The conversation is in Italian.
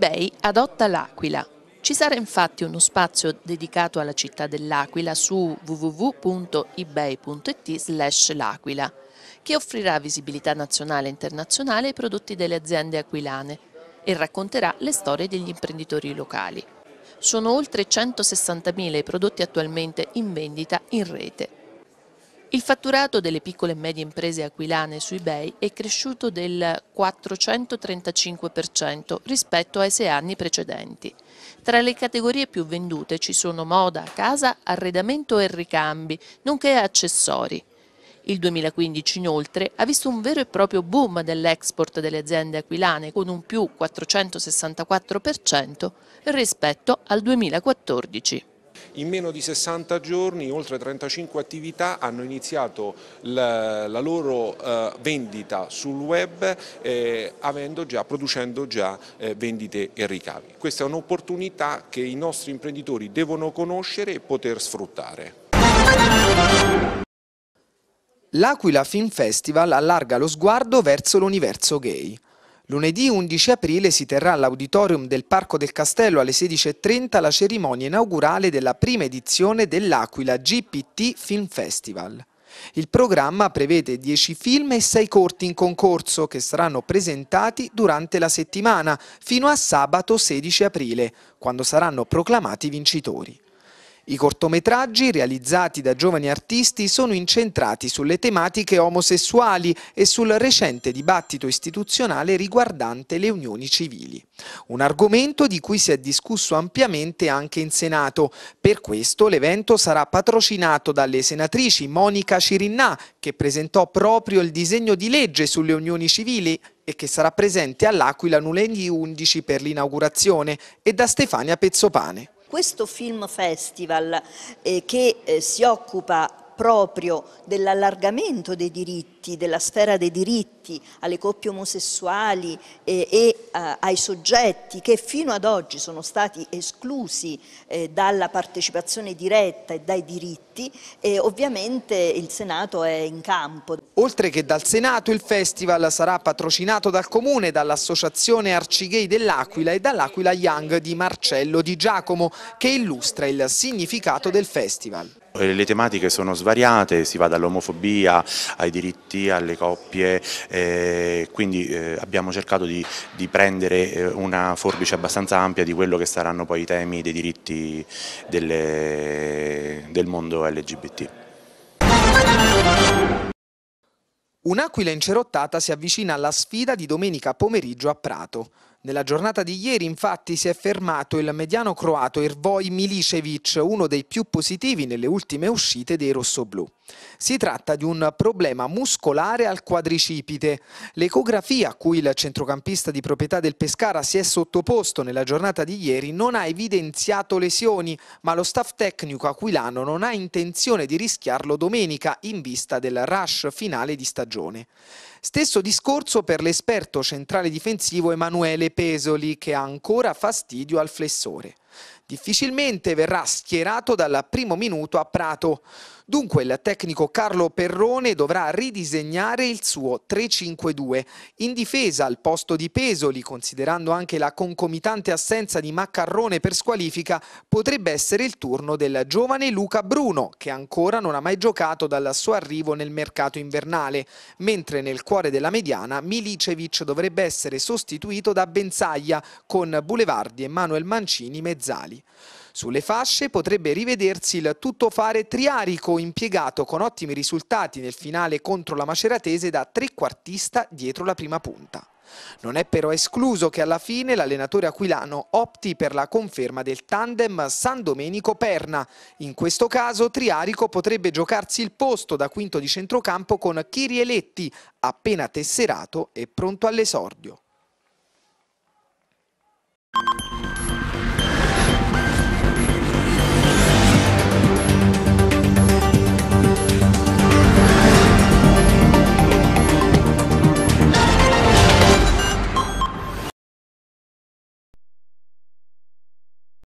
eBay adotta l'Aquila. Ci sarà infatti uno spazio dedicato alla città dell'Aquila su www.ebay.it slash l'Aquila, che offrirà visibilità nazionale e internazionale ai prodotti delle aziende aquilane e racconterà le storie degli imprenditori locali. Sono oltre 160.000 i prodotti attualmente in vendita in rete il fatturato delle piccole e medie imprese aquilane su eBay è cresciuto del 435% rispetto ai sei anni precedenti. Tra le categorie più vendute ci sono moda, casa, arredamento e ricambi, nonché accessori. Il 2015 inoltre ha visto un vero e proprio boom dell'export delle aziende aquilane con un più 464% rispetto al 2014. In meno di 60 giorni oltre 35 attività hanno iniziato la, la loro eh, vendita sul web eh, già, producendo già eh, vendite e ricavi. Questa è un'opportunità che i nostri imprenditori devono conoscere e poter sfruttare. L'Aquila Film Festival allarga lo sguardo verso l'universo gay. Lunedì 11 aprile si terrà all'auditorium del Parco del Castello alle 16.30 la cerimonia inaugurale della prima edizione dell'Aquila GPT Film Festival. Il programma prevede 10 film e 6 corti in concorso che saranno presentati durante la settimana fino a sabato 16 aprile, quando saranno proclamati vincitori. I cortometraggi realizzati da giovani artisti sono incentrati sulle tematiche omosessuali e sul recente dibattito istituzionale riguardante le unioni civili. Un argomento di cui si è discusso ampiamente anche in Senato. Per questo l'evento sarà patrocinato dalle senatrici Monica Cirinnà, che presentò proprio il disegno di legge sulle unioni civili e che sarà presente all'Aquila lunedì 11 per l'inaugurazione, e da Stefania Pezzopane. Questo Film Festival eh, che eh, si occupa proprio dell'allargamento dei diritti, della sfera dei diritti alle coppie omosessuali eh, e, e uh, ai soggetti che fino ad oggi sono stati esclusi eh, dalla partecipazione diretta e dai diritti, e ovviamente il Senato è in campo. Oltre che dal Senato, il festival sarà patrocinato dal Comune, dall'Associazione Arcigay dell'Aquila e dall'Aquila Young di Marcello Di Giacomo, che illustra il significato del festival. Eh, le tematiche sono svariate, si va dall'omofobia ai diritti alle coppie, eh, quindi eh, abbiamo cercato di, di prendere eh, una forbice abbastanza ampia di quello che saranno poi i temi dei diritti delle, del mondo LGBT. Un'aquila incerottata si avvicina alla sfida di domenica pomeriggio a Prato. Nella giornata di ieri infatti si è fermato il mediano croato Ervoj Milicevic, uno dei più positivi nelle ultime uscite dei rossoblù. Si tratta di un problema muscolare al quadricipite. L'ecografia a cui il centrocampista di proprietà del Pescara si è sottoposto nella giornata di ieri non ha evidenziato lesioni, ma lo staff tecnico aquilano non ha intenzione di rischiarlo domenica in vista del rush finale di stagione. Stesso discorso per l'esperto centrale difensivo Emanuele Pesoli che ha ancora fastidio al flessore. Difficilmente verrà schierato dal primo minuto a Prato. Dunque il tecnico Carlo Perrone dovrà ridisegnare il suo 3-5-2. In difesa al posto di Pesoli, considerando anche la concomitante assenza di Maccarrone per squalifica, potrebbe essere il turno del giovane Luca Bruno, che ancora non ha mai giocato dal suo arrivo nel mercato invernale, mentre nel cuore della mediana Milicevic dovrebbe essere sostituito da Benzaglia, con Boulevardi e Manuel Mancini mezz'anno. Mazzali. Sulle fasce potrebbe rivedersi il tuttofare triarico impiegato con ottimi risultati nel finale contro la Maceratese da trequartista dietro la prima punta. Non è però escluso che alla fine l'allenatore aquilano opti per la conferma del tandem San Domenico-Perna. In questo caso Triarico potrebbe giocarsi il posto da quinto di centrocampo con Chirieletti, appena tesserato e pronto all'esordio.